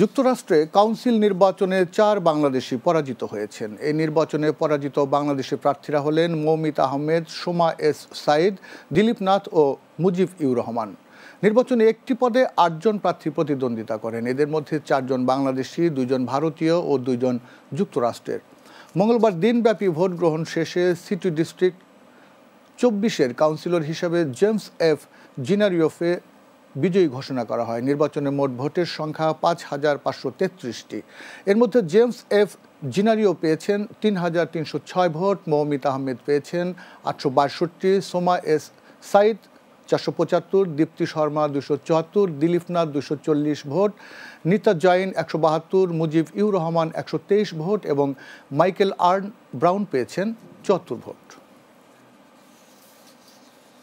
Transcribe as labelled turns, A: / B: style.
A: যুক্তরাষ্ট্রে কাউন্সিল নির্বাচনে চার বাংলাদেশি পরাজিত হয়েছেন এই নির্বাচনে পরাজিত বাংলাদেশি প্রার্থীরা হলেন মৌমিত আহমেদ সোমা এস সাইদ দিলীপ নাথ ও মুজিব ইউ রহমান নির্বাচনে একটি পদে আটজন প্রার্থী প্রতিদ্বন্দ্বিতা করেন এদের মধ্যে চারজন বাংলাদেশি দুজন ভারতীয় ও দুজন যুক্তরাষ্ট্রের মঙ্গলবার দিনব্যাপী ভোট গ্রহণ শেষে সিটি ডিস্ট্রিক্ট চব্বিশের কাউন্সিলর হিসেবে জেমস এফ জিনারিওফে বিজয়ী ঘোষণা করা হয় নির্বাচনে মোট ভোটের সংখ্যা পাঁচ হাজার পাঁচশো তেত্রিশটি এর মধ্যে জেমস এফ জিনারিও পেয়েছেন তিন হাজার তিনশো ছয় ভোট মৌমিত আহমেদ পেয়েছেন আটশো বাষট্টি সোমা এস সাইদ চারশো পঁচাত্তর দীপ্তি শর্মা দুশো চুয়াত্তর দিলীপনাথ দুশো চল্লিশ ভোট নিতা জৈন একশো বাহাত্তর মুজিব ইউর রহমান একশো তেইশ ভোট এবং মাইকেল আর্ন ব্রাউন পেয়েছেন চুয়াত্তর ভোট